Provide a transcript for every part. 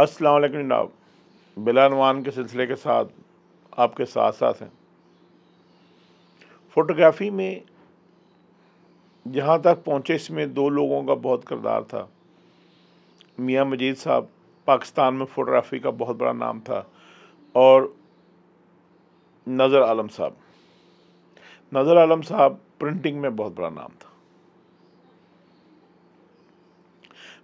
अस्सलाम वालेकुम जनाब बिलानवान के सिलसिले के साथ आपके साथ साथ हैं फ़ोटोग्राफ़ी में जहाँ तक पहुँचे इसमें दो लोगों का बहुत किरदार था मियाँ मजीद साहब पाकिस्तान में फ़ोटोग्राफ़ी का बहुत बड़ा नाम था और नज़र आलम साहब नज़र आलम साहब प्रिंटिंग में बहुत बड़ा नाम था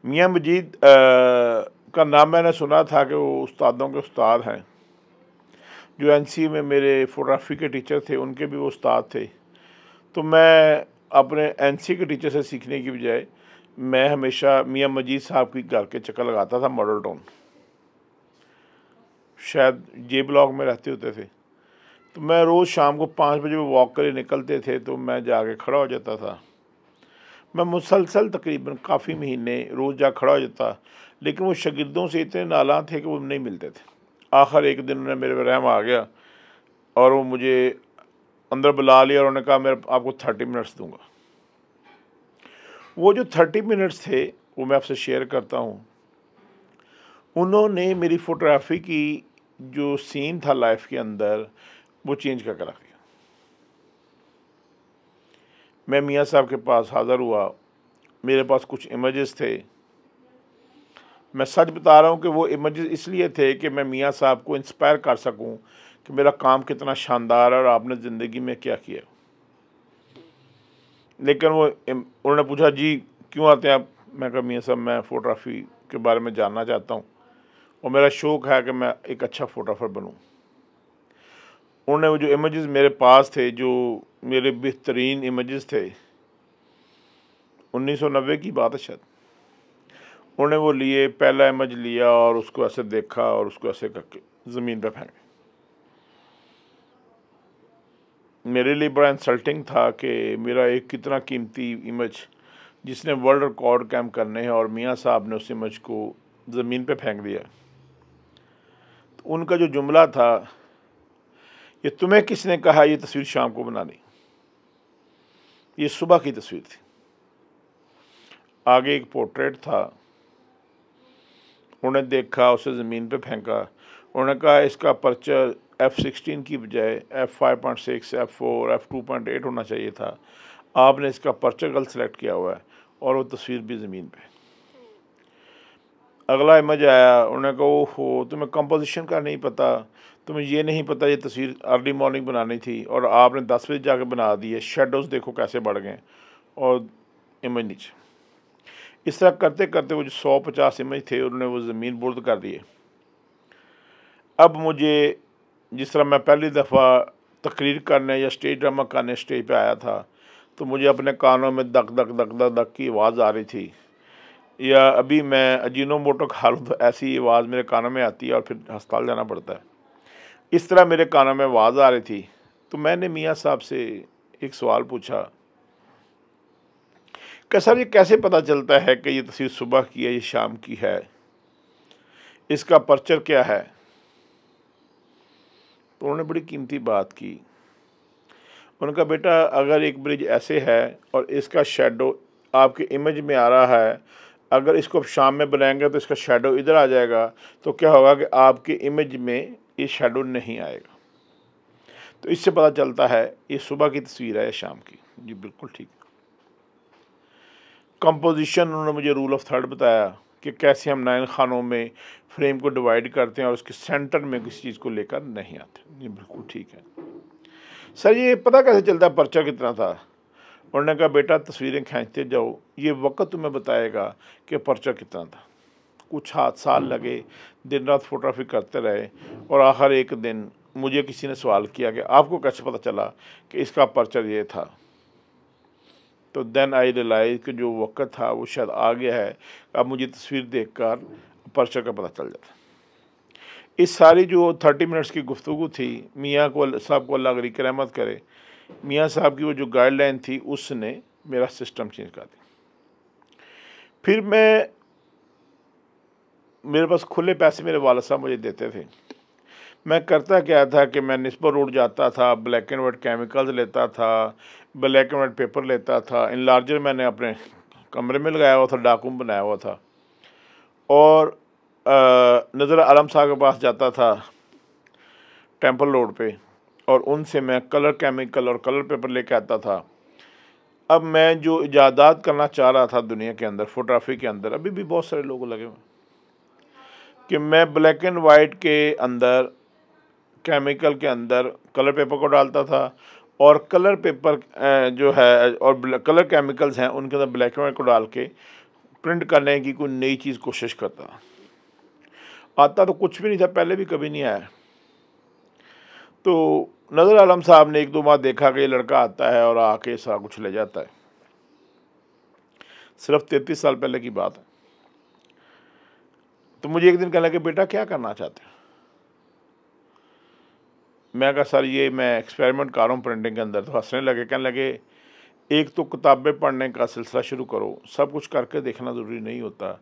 मियाँ मजीद आ, का नाम मैंने सुना था कि वो उस्तादों के उस्ताद हैं जो एनसी में मेरे फोटोग्राफी के टीचर थे उनके भी वो उस्ताद थे तो मैं अपने एनसी के टीचर से सीखने की बजाय मैं हमेशा मियाँ मजीद साहब की घर के चक्कर लगाता था मॉडल टाउन शायद जे ब्लॉक में रहते होते थे तो मैं रोज़ शाम को पाँच बजे वॉक कर निकलते थे तो मैं जाके खड़ा हो जाता था मैं मुसलसल तकरीबन काफ़ी महीने रोज़ जा खड़ा हो जाता लेकिन वो शागिर्दों से इतने नाला थे कि वो नहीं मिलते थे आखिर एक दिन उन्हें मेरे रहम आ गया और वो मुझे अंदर बुला लिया और उन्होंने कहा मैं आपको थर्टी मिनट्स दूंगा वो जो थर्टी मिनट्स थे वो मैं आपसे शेयर करता हूँ उन्होंने मेरी फ़ोटोग्राफी की जो सीन था लाइफ के अंदर वो चेंज करके रख दिया मैं मियाँ साहब के पास हाज़र हुआ मेरे पास कुछ इमेजेस थे मैं सच बता रहा हूँ कि वो इमेज इसलिए थे कि मैं मियाँ साहब को इंस्पायर कर सकूँ कि मेरा काम कितना शानदार है और आपने ज़िंदगी में क्या किया लेकिन वो उन्होंने पूछा जी क्यों आते हैं आप मैं कहा मियाँ साहब मैं फ़ोटोग्राफी के बारे में जानना चाहता हूँ और मेरा शौक़ है कि मैं एक अच्छा फ़ोटोग्राफ़र बनूँ उन्होंने वो जो इमेजेस मेरे पास थे जो मेरे बेहतरीन इमेजेस थे 1990 की बात है शायद उन्होंने वो लिए पहला इमज लिया और उसको ऐसे देखा और उसको ऐसे करके ज़मीन पर फेंक मेरे लिए बड़ा इंसल्टिंग था कि मेरा एक कितना कीमती इमेज जिसने वर्ल्ड रिकॉर्ड कैम करने हैं और मियाँ साहब ने उस इमेज को ज़मीन पे फेंक दिया तो उनका जो जुमला था ये तुम्हें किसने कहा ये तस्वीर शाम को बनानी ये सुबह की तस्वीर थी आगे एक पोर्ट्रेट था उन्होंने देखा उसे ज़मीन पे फेंका उन्होंने कहा इसका पर्चर एफ़ सिक्सटीन की बजाय F five point six F four F two point eight होना चाहिए था आपने इसका पर्चर गलत सेलेक्ट किया हुआ है और वो तस्वीर भी ज़मीन पे अगला इमेज आया उन्होंने कहा वो हो तुम्हें कंपोजिशन का नहीं पता तुम्हें ये नहीं पता ये तस्वीर अर्ली मॉर्निंग बनानी थी और आपने दस बजे जाके बना दी है शेडोज़ देखो कैसे बढ़ गए और इमेज नीचे इस तरह करते करते वो जो सौ पचास इमेज थे उन्होंने वो ज़मीन बुर्द कर दिए अब मुझे जिस तरह मैं पहली दफ़ा तकरीर करने या स्टेज ड्रामा करने स्टेज पे आया था तो मुझे अपने कानों में दक दक दक दक दक की आवाज़ आ रही थी या अभी मैं अजीनो मोटो खा लूँ तो ऐसी आवाज़ मेरे कानों में आती है और फिर हस्पताल जाना पड़ता है इस तरह मेरे कानों में आवाज़ आ रही थी तो मैंने मियाँ साहब से एक सवाल पूछा कि सर ये कैसे पता चलता है कि ये तस्वीर सुबह की है ये शाम की है इसका पर्चर क्या है तो उन्होंने बड़ी कीमती बात की उनका बेटा अगर एक ब्रिज ऐसे है और इसका शेडो आपके इमेज में आ रहा है अगर इसको आप शाम में बनाएंगे तो इसका शेडो इधर आ जाएगा तो क्या होगा कि आपके इमेज में ये शेडो नहीं आएगा तो इससे पता चलता है ये सुबह की तस्वीर है या शाम की जी बिल्कुल ठीक कंपोजिशन उन्होंने मुझे रूल ऑफ थर्ड बताया कि कैसे हम नाइन खानों में फ्रेम को डिवाइड करते हैं और उसके सेंटर में किसी चीज़ को लेकर नहीं आते ये बिल्कुल ठीक है सर ये पता कैसे चलता पर्चा कितना था उन्होंने कहा बेटा तस्वीरें खींचते जाओ ये वक्त तुम्हें बताएगा कि पर्चा कितना था कुछ हाथ साल लगे दिन रात फोटोग्राफी करते रहे और आखिर एक दिन मुझे किसी ने सवाल किया कि आपको कैसे पता चला कि इसका पर्चा ये था तो देन आई रियलाइज कि जो वक्त था वो शायद आ गया है अब मुझे तस्वीर देख कर पर्चा का पता चल जाता इस सारी जो थर्टी मिनट्स की गुफ्तु थी मियाँ को साहब को अल्लाह गरी रहमत करे मियाँ साहब की वो जो गाइडलाइन थी उसने मेरा सिस्टम चेंज कर दिया फिर मैं मेरे पास खुले पैसे मेरे वाल साहब मुझे देते थे मैं करता क्या था कि मैं निस्पर रोड जाता था ब्लैक एंड वाइट केमिकल्स लेता था ब्लैक एंड वाइट पेपर लेता था इन लार्जर मैंने अपने कमरे में लगाया हुआ था डाकूम बनाया हुआ था और नज़र आलम साहब के पास जाता था टेंपल रोड पे और उनसे मैं कलर केमिकल और कलर पेपर लेके आता था अब मैं जो इजादात करना चाह रहा था दुनिया के अंदर फोटोग्राफी के अंदर अभी भी बहुत सारे लोग लगे हुए कि मैं ब्लैक एंड वाइट के अंदर केमिकल के अंदर कलर पेपर को डालता था और कलर पेपर जो है और कलर केमिकल्स हैं उनके अंदर ब्लैक एंड वाइट को डाल के प्रिंट करने की कोई नई चीज़ कोशिश करता आता तो कुछ भी नहीं था पहले भी कभी नहीं आया तो नज़र आलम साहब ने एक दो बार देखा कि ये लड़का आता है और आके सारा कुछ ले जाता है सिर्फ तैतीस साल पहले की बात है तो मुझे एक दिन कहना कि बेटा क्या करना चाहते हो मैं कहा सर ये मैं एक्सपेरिमेंट कर रहा हूँ प्रिंटिंग के अंदर तो हंसने लगे कहने लगे एक तो किताबें पढ़ने का सिलसिला शुरू करो सब कुछ करके देखना ज़रूरी नहीं होता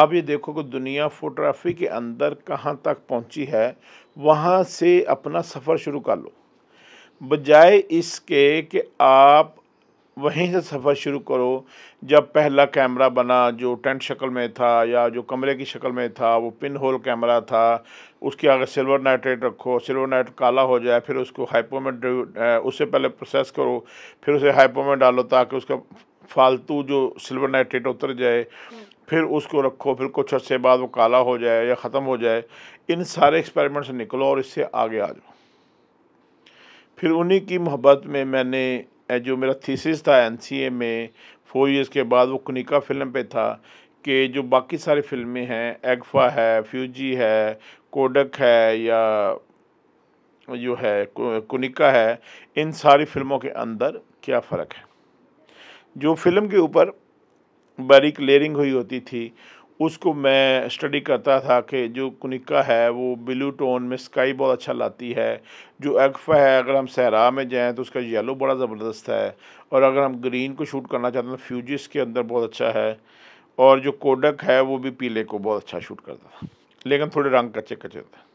आप ये देखो कि दुनिया फोटोग्राफी के अंदर कहाँ तक पहुँची है वहाँ से अपना सफ़र शुरू कर लो बजाय इसके कि आप वहीं से सफ़र शुरू करो जब पहला कैमरा बना जो टेंट शक्ल में था या जो कमरे की शक्ल में था वो पिन होल कैमरा था उसके आगे सिल्वर नाइट्रेट रखो सिल्वर नाइट काला हो जाए फिर उसको हाइपो में उससे पहले प्रोसेस करो फिर उसे हाइपो में डालो ताकि उसका फालतू जो सिल्वर नाइट्रेट उतर जाए फिर उसको रखो फिर कुछ अर्से बाद वो काला हो जाए या ख़त्म हो जाए इन सारे एक्सपेरिमेंट से निकलो और इससे आगे आ जाओ फिर उन्हीं की मोहब्बत में मैंने जो मेरा थीसिस था एन में फोर ईयर्स के बाद वो कनिका फिल्म पे था कि जो बाकी सारी फिल्में हैं एगफा है फ्यूजी है कोडक है या जो है कनिका है इन सारी फिल्मों के अंदर क्या फ़र्क है जो फिल्म के ऊपर बारीक लेयरिंग हुई होती थी उसको मैं स्टडी करता था कि जो कुनिका है वो ब्लू टोन में स्काई बहुत अच्छा लाती है जो एगफा है अगर हम सहरा में जाएँ तो उसका येलो बड़ा ज़बरदस्त है और अगर हम ग्रीन को शूट करना चाहते हैं तो फ्यूजिस के अंदर बहुत अच्छा है और जो कोडक है वो भी पीले को बहुत अच्छा शूट करता था लेकिन थोड़े रंग कच्चे कच्चे थे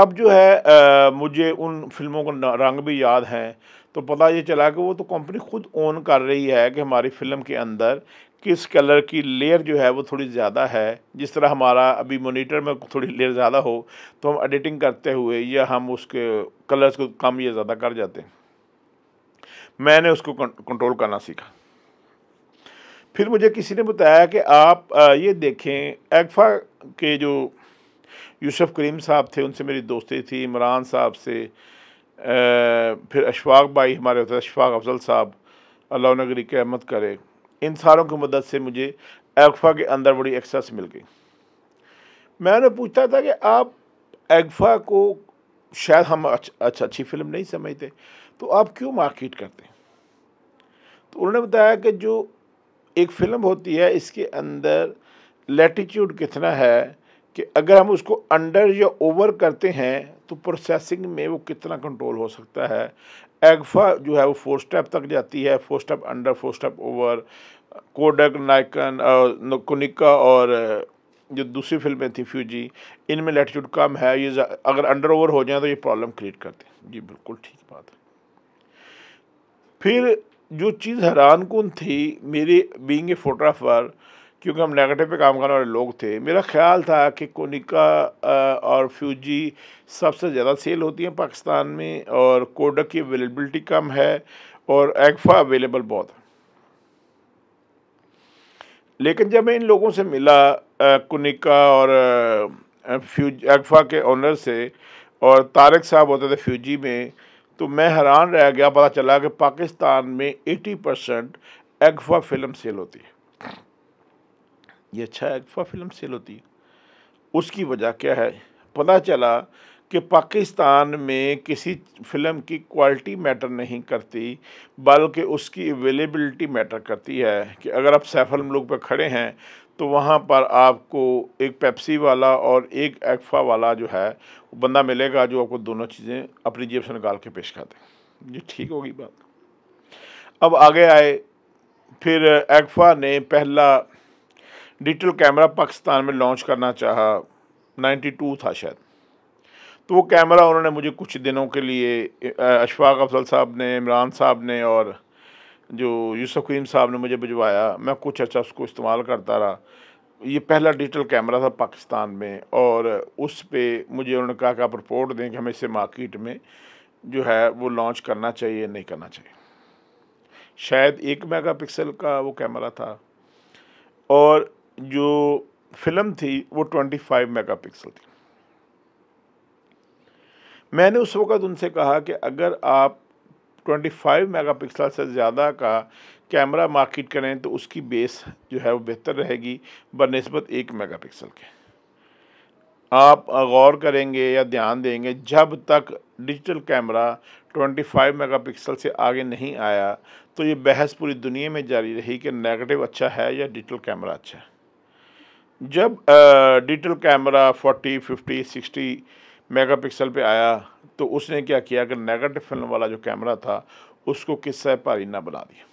अब जो है आ, मुझे उन फिल्मों का रंग भी याद हैं तो पता ये चला कि वो तो कंपनी खुद ओन कर रही है कि हमारी फिल्म के अंदर किस कलर की लेयर जो है वो थोड़ी ज़्यादा है जिस तरह हमारा अभी मोनीटर में थोड़ी लेयर ज़्यादा हो तो हम एडिटिंग करते हुए या हम उसके कलर्स को कम या ज़्यादा कर जाते हैं मैंने उसको कंट्रोल करना सीखा फिर मुझे किसी ने बताया कि आप ये देखें एक्फा के जो यूसुफ करीम साहब थे उनसे मेरी दोस्ती थी इमरान साहब से फिर अशफाक भाई हमारे होते अशफाक अफजल साहब अल्लाह नगरी के अहमद करे इन सारों की मदद से मुझे एग्फा के अंदर बड़ी एक्सेस मिल गई मैंने पूछता था कि आप एग्फ़ा को शायद हम अच्छा अच्छी अच्छी फिल्म नहीं समझते तो आप क्यों मार्केट करते हैं तो उन्होंने बताया कि जो एक फ़िल्म होती है इसके अंदर लेटीट्यूड कितना है कि अगर हम उसको अंडर या ओवर करते हैं तो प्रोसेसिंग में वो कितना कंट्रोल हो सकता है एग्फा जो है वो फोर स्टेप तक जाती है four step under four step over Kodak Nikon Konica और जो दूसरी फिल्में थी फ्यूजी इनमें लेटीट्यूड कम है ये अगर अंडर ओवर हो जाए तो ये प्रॉब्लम क्रिएट करते हैं जी बिल्कुल ठीक बात है फिर जो चीज़ हैरान कन थी मेरी बींग ए फोटोग्राफर क्योंकि हम नेगेटिव पे काम करने वाले लोग थे मेरा ख्याल था कि कोनिका और फ्यूजी सबसे ज़्यादा सेल होती हैं पाकिस्तान में और कोडक की अवेलेबलिटी कम है और एगफा अवेलेबल बहुत है लेकिन जब मैं इन लोगों से मिला कोनिका और फ्यूज एगफा के ऑनर से और तारक साहब होते थे फ्यूजी में तो मैं हैरान रह गया पता चला कि पाकिस्तान में 80 परसेंट एगफा फिल्म सेल होती है ये छह अल्फा फिल्म सेल होती उसकी वजह क्या है पता चला कि पाकिस्तान में किसी फिल्म की क्वालिटी मैटर नहीं करती बल्कि उसकी अवेलेबिलिटी मैटर करती है कि अगर आप सैफल मुल्क पर खड़े हैं तो वहाँ पर आपको एक पेप्सी वाला और एक एक्फा वाला जो है वो बंदा मिलेगा जो आपको दोनों चीज़ें अपनी जेब से निकाल के पेश कर दें ये ठीक होगी बात अब आगे आए फिर एक्फा ने पहला डिजिटल कैमरा पाकिस्तान में लॉन्च करना चाहा 92 था शायद तो वो कैमरा उन्होंने मुझे कुछ दिनों के लिए अशफाक अफजल साहब ने इमरान साहब ने और जो यूसुफ करीम साहब ने मुझे भिजवाया मैं कुछ अच्छा उसको इस्तेमाल करता रहा ये पहला डिजिटल कैमरा था पाकिस्तान में और उस पर मुझे उन्होंने कहा कि आप रिपोर्ट दें कि हमें इसे मार्केट में जो है वो लॉन्च करना चाहिए नहीं करना चाहिए शायद एक मेगापिक्सल का वो कैमरा था और जो फिल्म थी वो 25 मेगापिक्सल थी मैंने उस वक़्त उनसे कहा कि अगर आप 25 मेगापिक्सल से ज़्यादा का कैमरा मार्केट करें तो उसकी बेस जो है वो बेहतर रहेगी बनस्बत एक मेगापिक्सल के आप गौर करेंगे या ध्यान देंगे जब तक डिजिटल कैमरा 25 मेगापिक्सल से आगे नहीं आया तो ये बहस पूरी दुनिया में जारी रही कि नेगेटिव अच्छा है या डिजिटल कैमरा अच्छा है जब डिजिटल कैमरा 40, 50, 60 मेगापिक्सल पे आया तो उसने क्या किया कि नेगेटिव फिल्म वाला जो कैमरा था उसको किस्सा भारी ना बना दिया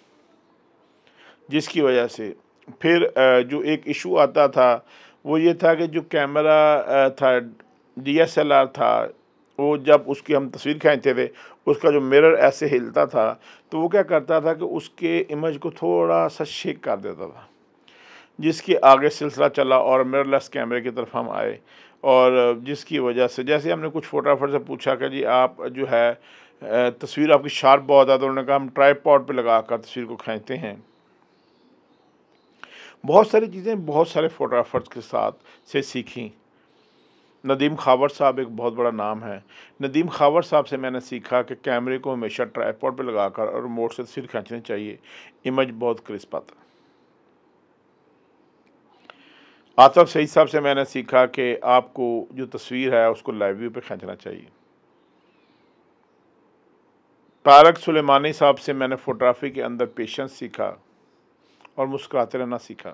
जिसकी वजह से फिर जो एक इशू आता था वो ये था कि जो कैमरा था डीएसएलआर था वो जब उसकी हम तस्वीर खींचते थे उसका जो मिरर ऐसे हिलता था तो वो क्या करता था कि उसके इमेज को थोड़ा सा शेक कर देता था जिसके आगे सिलसिला चला और मिररलेस कैमरे की तरफ हम आए और जिसकी वजह से जैसे हमने कुछ फोटोग्राफर से पूछा कि जी आप जो है तस्वीर आपकी शार्प बहुत ज़्यादा तो उन्होंने कहा हम ट्राईपॉड पे लगा कर तस्वीर को खींचते हैं बहुत सारी चीज़ें बहुत सारे फोटोग्राफर्स के साथ से सीखी नदीम खावर साहब एक बहुत बड़ा नाम है नदीम खावर साहब से मैंने सीखा कि कैमरे को हमेशा ट्राईपॉड पे लगाकर और रिमोट से तस्वीर खींचनी चाहिए इमेज बहुत क्रिस्प आता आतफ सईद साहब से मैंने सीखा कि आपको जो तस्वीर है उसको लाइव व्यू खींचना चाहिए तारक सुलेमानी साहब से मैंने फोटोग्राफी के अंदर पेशेंस सीखा और मुस्कुराते रहना सीखा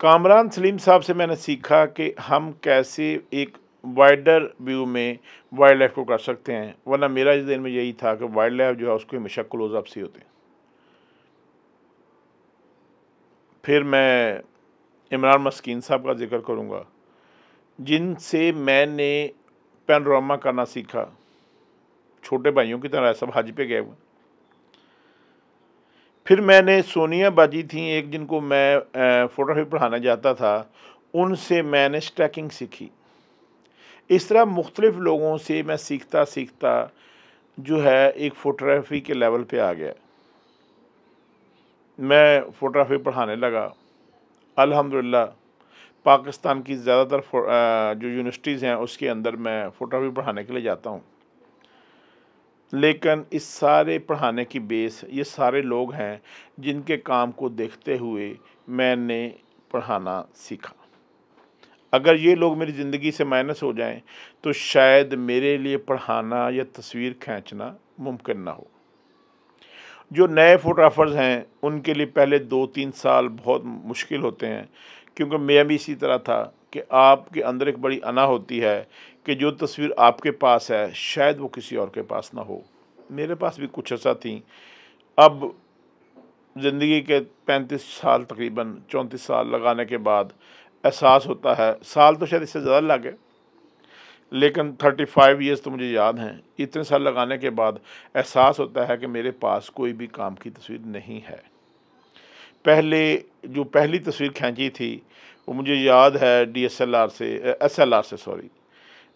कामरान सलीम साहब से मैंने सीखा कि हम कैसे एक वाइडर व्यू में वाइल्ड लाइफ को कर सकते हैं वरना मेरा इस दिन में यही था कि वाइल्ड लाइफ जो है उसको हमेशा क्लोजअप से होते हैं फिर मैं इमरान मस्किन साहब का जिक्र करूँगा जिनसे मैंने पैनोरामा करना सीखा छोटे भाइयों की तरह सब हज पे गए हुए फिर मैंने सोनिया बाजी थी एक जिनको मैं फोटोग्राफी पढ़ाने जाता था उनसे मैंने स्ट्रैकिंग सीखी इस तरह मुख्तलिफ़ लोगों से मैं सीखता सीखता जो है एक फ़ोटोग्राफी के लेवल पे आ गया मैं फ़ोटोग्राफी पढ़ाने लगा अल्हम्दुलिल्लाह पाकिस्तान की ज़्यादातर जो यूनिवर्सिटीज़ हैं उसके अंदर मैं फ़ोटोग्राफी पढ़ाने के लिए जाता हूँ लेकिन इस सारे पढ़ाने की बेस ये सारे लोग हैं जिनके काम को देखते हुए मैंने पढ़ाना सीखा अगर ये लोग मेरी ज़िंदगी से माइनस हो जाएं तो शायद मेरे लिए पढ़ाना या तस्वीर खींचना मुमकिन ना हो जो नए फ़ोटोग्राफ़र्स हैं उनके लिए पहले दो तीन साल बहुत मुश्किल होते हैं क्योंकि मैं भी इसी तरह था कि आपके अंदर एक बड़ी अना होती है कि जो तस्वीर आपके पास है शायद वो किसी और के पास ना हो मेरे पास भी कुछ ऐसा थी अब ज़िंदगी के पैंतीस साल तकरीबन चौंतीस साल लगाने के बाद एहसास होता है साल तो शायद इससे ज़्यादा लगे लेकिन 35 फाइव ईयर्स तो मुझे याद हैं इतने साल लगाने के बाद एहसास होता है कि मेरे पास कोई भी काम की तस्वीर नहीं है पहले जो पहली तस्वीर खींची थी वो मुझे याद है डीएसएलआर से एसएलआर से सॉरी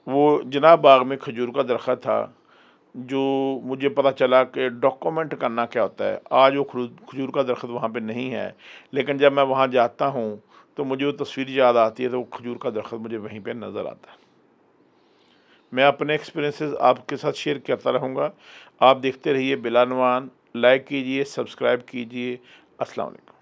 वो जनाब बाग में खजूर का दरख्त था जो मुझे पता चला कि डॉक्यूमेंट करना क्या होता है आज वो खजूर का दरख्त वहाँ पर नहीं है लेकिन जब मैं वहाँ जाता हूँ तो मुझे वो तस्वीर याद आती है तो वो खजूर का दरख्त मुझे वहीं पे नज़र आता है मैं अपने एक्सपीरियंसेस आपके साथ शेयर करता रहूँगा आप देखते रहिए बिलानवान लाइक कीजिए सब्सक्राइब कीजिए अस्सलाम वालेकुम